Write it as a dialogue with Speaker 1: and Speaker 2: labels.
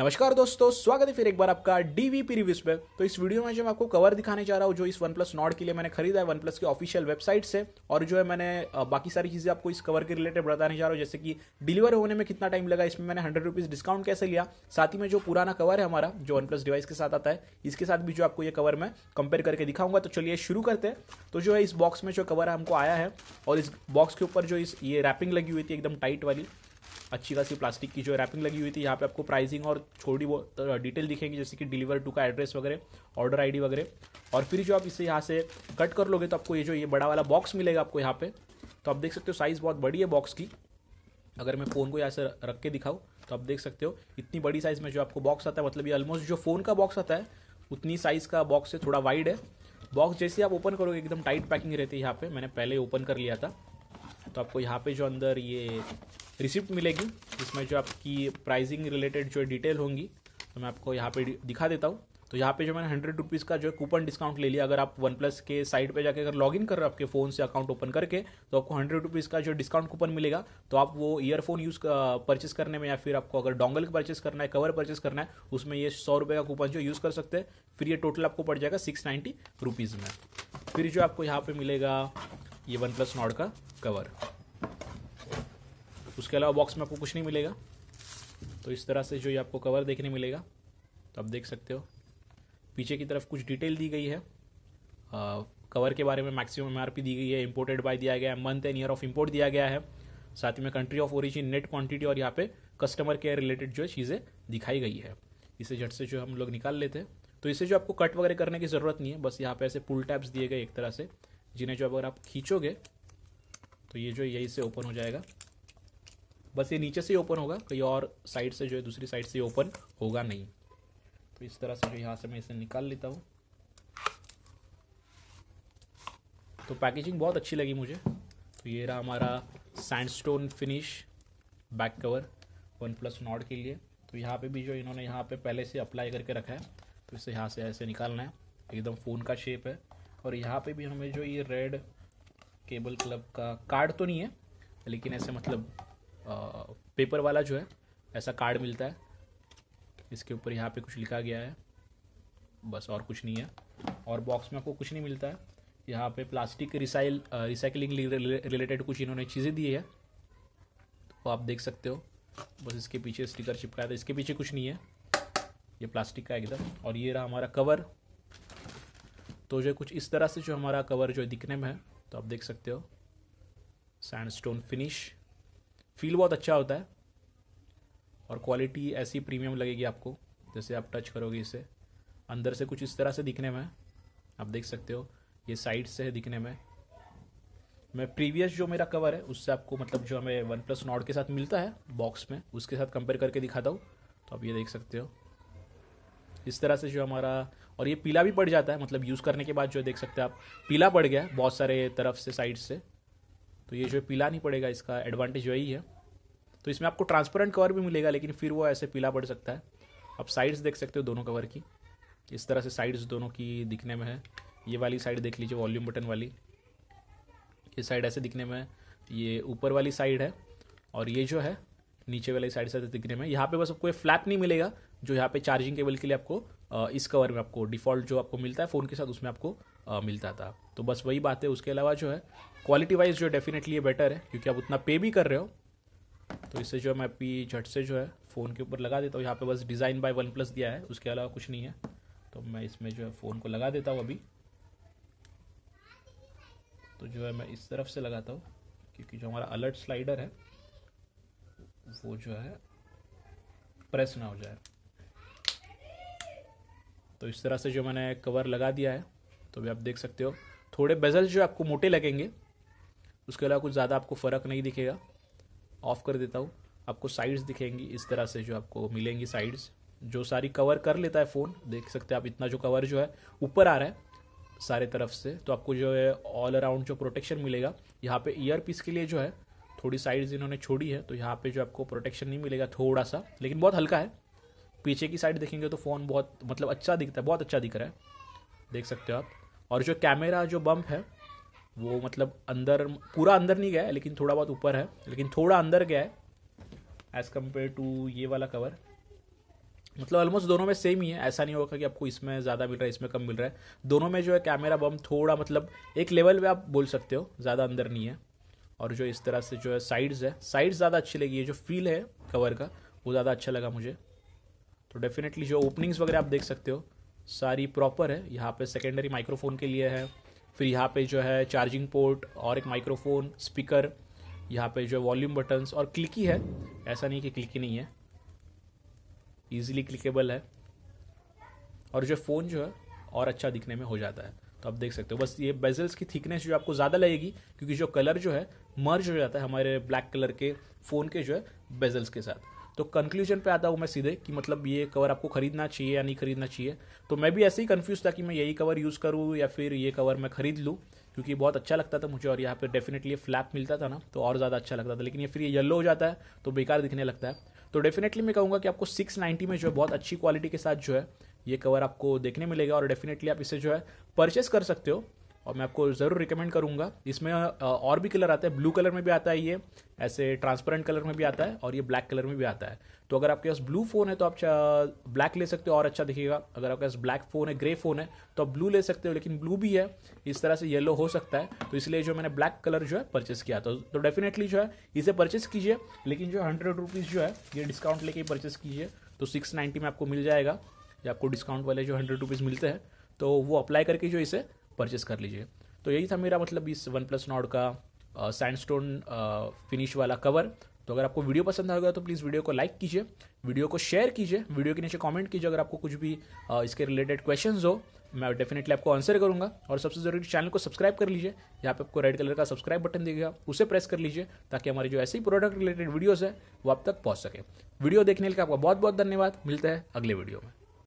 Speaker 1: नमस्कार दोस्तों स्वागत है फिर एक बार आपका पी रिव्यूज पे तो इस वीडियो में जो मैं आपको कवर दिखाने जा रहा हूँ जो इस वन प्लस नॉट के लिए मैंने खरीदा है वन प्लस की ऑफिशियल वेबसाइट से और जो है मैंने बाकी सारी चीज़ें आपको इस कवर के रिलेटेड बताने जा रहा हूँ जैसे कि डिलीवर होने में कितना टाइम लगा इसमें मैंने हंड्रेड रुपीज़ डिस्काउंट कैसे लिया साथ ही में जो पुराना कवर है हमारा जो वन प्लस डिवाइस के साथ आता है इसके साथ भी जो आपको ये कवर मैं कंपेयर करके दिखाऊंगा तो चलिए शुरू करते हैं तो जो है इस बॉक्स में जो कवर हमको आया है और इस बॉक्स के ऊपर जो इस ये रैपिंग लगी हुई थी एकदम टाइट वाली अच्छी खासी प्लास्टिक की जो रैपिंग लगी हुई थी यहाँ पे आपको प्राइसिंग और छोटी बहुत डिटेल तो, दिखेंगे जैसे कि डिलीवर टू का एड्रेस वगैरह ऑर्डर आईडी वगैरह और फिर जो आप इसे यहाँ से कट कर लोगे तो आपको ये जो ये बड़ा वाला बॉक्स मिलेगा आपको यहाँ पे तो आप देख सकते हो साइज़ बहुत बड़ी है बॉक्स की अगर मैं फ़ोन को यहाँ से रख के दिखाऊँ तो आप देख सकते हो इतनी बड़ी साइज़ में जो आपको बॉक्स आता है मतलब ये ऑलमोस्ट जो फ़ोन का बॉक्स आता है उतनी साइज़ का बॉक्स है थोड़ा वाइड है बॉक्स जैसे आप ओपन करोगे एकदम टाइट पैकिंग रहती है यहाँ पर मैंने पहले ओपन कर लिया था तो आपको यहाँ पे जो अंदर ये रिसिप्ट मिलेगी जिसमें जो आपकी प्राइसिंग रिलेटेड जो डिटेल होंगी तो मैं आपको यहाँ पे दिखा देता हूँ तो यहाँ पे जो मैंने हंड्रेड रुपीज़ का जो कूपन डिस्काउंट ले लिया अगर आप वन प्लस के साइट पे जाके अगर लॉग इन कर रहे हो आपके फ़ोन से अकाउंट ओपन करके तो आपको हंड्रेड रुपीज़ का जो डिस्काउंट कूपन मिलेगा तो आप वो ईयरफोन यूज़ परचेस करने में या फिर आपको अगर डोंगल परचेस करना है कवर परचेस करना है उसमें ये सौ रुपये का कूपन जो यूज़ कर सकते हैं फिर ये टोटल आपको पड़ जाएगा सिक्स नाइन्टी रुपीज़ में फिर जो आपको यहाँ पर मिलेगा ये वन प्लस नॉड का कवर उसके अलावा बॉक्स में आपको कुछ नहीं मिलेगा तो इस तरह से जो ये आपको कवर देखने मिलेगा तो आप देख सकते हो पीछे की तरफ कुछ डिटेल दी गई है आ, कवर के बारे में मैक्सिमम एम दी गई है इम्पोर्टेड बाय दिया गया है month and year of import दिया गया है साथ ही में country of origin net quantity और यहाँ पे कस्टमर केयर रिलेटेड जो है चीज़ें दिखाई गई है इसे झट से जो हम लोग निकाल लेते हैं तो इसे जो आपको कट वगैरह करने की ज़रूरत नहीं है बस यहाँ पे ऐसे पुल टैप्स दिए गए एक तरह से जिन्हें जो अगर आप खींचोगे तो ये जो यही से ओपन हो जाएगा बस ये नीचे से ही ओपन होगा कहीं और साइड से जो है दूसरी साइड से ओपन होगा नहीं तो इस तरह से जो यहाँ से मैं इसे निकाल लेता हूँ तो पैकेजिंग बहुत अच्छी लगी मुझे तो ये रहा हमारा sandstone finish back cover OnePlus Nord के लिए तो यहाँ पे भी जो इन्होंने यहाँ पे पहले से अप्लाई करके रखा है तो इसे यहाँ से ऐसे निकालना है एकदम फ़ोन का शेप है और यहाँ पे भी हमें जो ये रेड केबल क्लब का कार्ड तो नहीं है लेकिन ऐसे मतलब पेपर वाला जो है ऐसा कार्ड मिलता है इसके ऊपर यहाँ पे कुछ लिखा गया है बस और कुछ नहीं है और बॉक्स में आपको कुछ नहीं मिलता है यहाँ पे प्लास्टिक रिसाइल रिसाइकलिंग रिलेटेड कुछ इन्होंने चीज़ें दी है तो आप देख सकते हो बस इसके पीछे स्टिकर चिपकाया था इसके पीछे कुछ नहीं है ये प्लास्टिक का एकदम और ये रहा हमारा कवर तो जो कुछ इस तरह से जो हमारा कवर जो दिखने में है तो आप देख सकते हो सैंडस्टोन फिनिश फील बहुत अच्छा होता है और क्वालिटी ऐसी प्रीमियम लगेगी आपको जैसे आप टच करोगे इसे अंदर से कुछ इस तरह से दिखने में आप देख सकते हो ये साइड से है दिखने में मैं प्रीवियस जो मेरा कवर है उससे आपको मतलब जो हमें वन प्लस नॉट के साथ मिलता है बॉक्स में उसके साथ कंपेयर करके दिखाता हूँ तो आप ये देख सकते हो इस तरह से जो हमारा और ये पीला भी पड़ जाता है मतलब यूज़ करने के बाद जो देख सकते हैं आप पीला पड़ गया बहुत सारे तरफ से साइड से तो ये जो है पीला नहीं पड़ेगा इसका एडवांटेज वही है तो इसमें आपको ट्रांसपेरेंट कवर भी मिलेगा लेकिन फिर वो ऐसे पीला पड़ सकता है आप साइड्स देख सकते हो दोनों कवर की इस तरह से साइड्स दोनों की दिखने में है ये वाली साइड देख लीजिए वॉल्यूम बटन वाली ये साइड ऐसे दिखने में है ये ऊपर वाली साइड है और ये जो है नीचे वाली साइड से दिखने में यहाँ पे बस आपको ये फ्लैप नहीं मिलेगा जो यहाँ पे चार्जिंग केबल के लिए आपको इस कवर में आपको डिफॉल्ट जो आपको मिलता है फ़ोन के साथ उसमें आपको मिलता था तो बस वही बात है उसके अलावा जो है क्वालिटी वाइज जो डेफिनेटली ये बेटर है क्योंकि आप उतना पे भी कर रहे हो तो इससे जो है मैं अभी झट से जो है फ़ोन के ऊपर लगा देता हूँ यहाँ पे बस डिज़ाइन बाय वन प्लस दिया है उसके अलावा कुछ नहीं है तो मैं इसमें जो है फ़ोन को लगा देता हूँ अभी तो जो है मैं इस तरफ से लगाता हूँ क्योंकि जो हमारा अलर्ट स्लाइडर है वो जो है प्रेस ना हो जाए तो इस तरह से जो मैंने कवर लगा दिया है तो भी आप देख सकते हो थोड़े बेजल जो आपको मोटे लगेंगे उसके अलावा कुछ ज़्यादा आपको फ़र्क नहीं दिखेगा ऑफ कर देता हूँ आपको साइड्स दिखेंगी इस तरह से जो आपको मिलेंगी साइड्स जो सारी कवर कर लेता है फ़ोन देख सकते हैं आप इतना जो कवर जो है ऊपर आ रहा है सारे तरफ से तो आपको जो है ऑल अराउंड जो प्रोटेक्शन मिलेगा यहाँ पे ईयर पीस के लिए जो है थोड़ी साइड्स इन्होंने छोड़ी है तो यहाँ पे जो आपको प्रोटेक्शन नहीं मिलेगा थोड़ा सा लेकिन बहुत हल्का है पीछे की साइड देखेंगे तो फ़ोन बहुत मतलब अच्छा दिखता है बहुत अच्छा दिख रहा है देख सकते हो आप और जो कैमरा जो बम्प है वो मतलब अंदर पूरा अंदर नहीं गया है लेकिन थोड़ा बहुत ऊपर है लेकिन थोड़ा अंदर गया है एज़ कम्पेयर टू ये वाला कवर मतलब ऑलमोस्ट दोनों में सेम ही है ऐसा नहीं होगा कि आपको इसमें ज़्यादा मिल रहा है इसमें कम मिल रहा है दोनों में जो है कैमरा बम थोड़ा मतलब एक लेवल पे आप बोल सकते हो ज़्यादा अंदर नहीं है और जो इस तरह से जो है साइड्स है साइड्स ज़्यादा अच्छी लगी है जो फील है कवर का वो ज़्यादा अच्छा लगा मुझे तो डेफिनेटली जो ओपनिंग्स वगैरह आप देख सकते हो सारी प्रॉपर है यहाँ पे सेकेंडरी माइक्रोफोन के लिए है फिर यहाँ पे जो है चार्जिंग पोर्ट और एक माइक्रोफोन स्पीकर यहाँ पे जो वॉल्यूम बटन्स और क्लिकी है ऐसा नहीं कि क्लिकी नहीं है ईजिली क्लिकेबल है और जो फ़ोन जो है और अच्छा दिखने में हो जाता है तो आप देख सकते हो बस ये बेजल्स की थिकनेस जो आपको ज़्यादा लगेगी क्योंकि जो कलर जो है मर्ज हो जाता है हमारे ब्लैक कलर के फ़ोन के जो है बेजल्स के साथ तो कंक्लूजन पे आता हूँ मैं सीधे कि मतलब ये कवर आपको खरीदना चाहिए या नहीं खरीदना चाहिए तो मैं भी ऐसे ही कन्फ्यूज़ था कि मैं यही कवर यूज़ करूँ या फिर ये कवर मैं खरीद लूँ क्योंकि बहुत अच्छा लगता था मुझे और यहाँ पर डेफिनेटली फ्लैप मिलता था ना तो और ज़्यादा अच्छा लगता था लेकिन ये फिर ये येलो हो जाता है तो बेकार दिखने लगता है तो डेफिनेटली मैं कहूँगा कि आपको नाइन्टी में जो है बहुत अच्छी क्वालिटी के साथ जो है ये कवर आपको देखने मिलेगा और डेफिनेटली आप इसे जो है परचेस कर सकते हो और मैं आपको ज़रूर रिकमेंड करूँगा इसमें और भी कलर आता है ब्लू कलर में भी आता है ये ऐसे ट्रांसपेरेंट कलर में भी आता है और ये ब्लैक कलर में भी आता है तो अगर आपके पास ब्लू फ़ोन है तो आप ब्लैक ले सकते हो और अच्छा दिखेगा अगर आपके पास ब्लैक फ़ोन है ग्रे फ़ोन है तो आप ब्लू ले सकते हो लेकिन ब्लू भी है इस तरह से येलो हो सकता है तो इसलिए जो मैंने ब्लैक कलर जो है परचेस किया था तो डेफिनेटली तो जो है इसे परचेस कीजिए लेकिन जो हंड्रेड रुपीज़ जो है ये डिस्काउंट लेके ही परचेस कीजिए तो सिक्स नाइन्टी में आपको मिल जाएगा या आपको डिस्काउंट वाले जो हंड्रेड रुपीज़ मिलते हैं तो वो अप्लाई करके जो इसे परचेस कर लीजिए तो यही था मेरा मतलब इस वन प्लस नॉड का सैंडस्टोन फिनिश वाला कवर तो अगर आपको वीडियो पसंद आएगा तो प्लीज़ वीडियो को लाइक कीजिए वीडियो को शेयर कीजिए वीडियो के नीचे कमेंट कीजिए अगर आपको कुछ भी इसके रिलेटेड क्वेश्चंस हो मैं डेफिनेटली आपको आंसर करूंगा और सबसे जरूरी चैनल को सब्सक्राइब कर लीजिए यहाँ पे आपको रेड कलर का सब्सक्राइब बटन दिखेगा उसे प्रेस कर लीजिए ताकि हमारे जो ऐसे ही प्रोडक्ट रिलेटेड वीडियोज़ है वो आप तक पहुँच सके वीडियो देखने के लिए आपका बहुत बहुत धन्यवाद मिलता है अगले वीडियो में